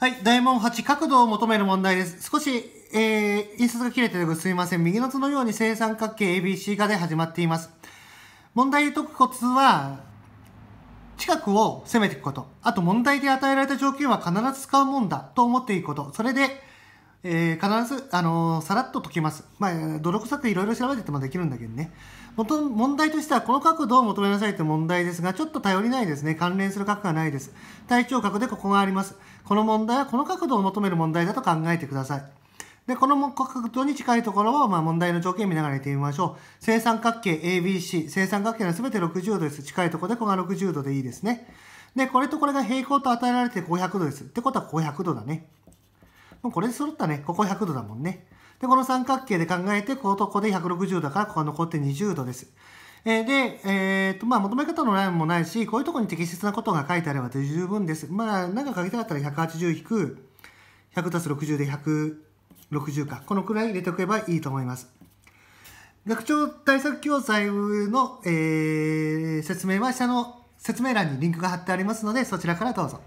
はい、大問8、角度を求める問題です。少し、えー、印刷が切れてるすいません。右の図のように正三角形 ABC 画で始まっています。問題解くコツは、近くを攻めていくこと。あと問題で与えられた条件は必ず使うもんだと思っていくこと。それで、えー、必ず、あのー、さらっと解けます。まあ、泥臭くいろいろ調べててもできるんだけどね。元問題としては、この角度を求めなさいという問題ですが、ちょっと頼りないですね。関連する角がないです。対頂角でここがあります。この問題はこの角度を求める問題だと考えてください。で、この角度に近いところを、まあ、問題の条件を見ながら見ってみましょう。正三角形 ABC。正三角形のすべて60度です。近いところでここが60度でいいですね。で、これとこれが平行と与えられて500度です。ってことは500度だね。これで揃ったね。ここ100度だもんね。で、この三角形で考えて、こことここで160だから、ここが残って20度です。えー、で、えー、と、まあ、求め方のラインもないし、こういうとこに適切なことが書いてあれば十分です。まあ、なんか書きたかったら180引く、100足す60で160か。このくらい入れておけばいいと思います。学長対策教材の、えー、説明は下の説明欄にリンクが貼ってありますので、そちらからどうぞ。